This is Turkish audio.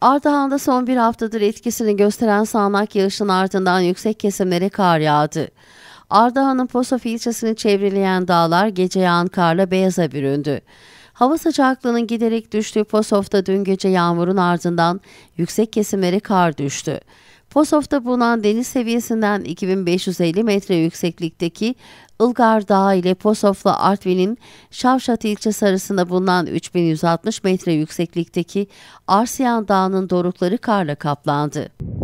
Ardahan'da son bir haftadır etkisini gösteren sağanak yağışın ardından yüksek kesimlere kar yağdı. Ardahan'ın Posof ilçesini çevreleyen dağlar gece yağan karla beyaza büründü. Hava sıcaklığının giderek düştüğü Posof'ta dün gece yağmurun ardından yüksek kesimlere kar düştü. Kosov'da bulunan deniz seviyesinden 2550 metre yükseklikteki Ilgar Dağı ile Posof'la Artvin'in Şavşat ilçesi arasında bulunan 3160 metre yükseklikteki Arsiyan Dağı'nın dorukları karla kaplandı.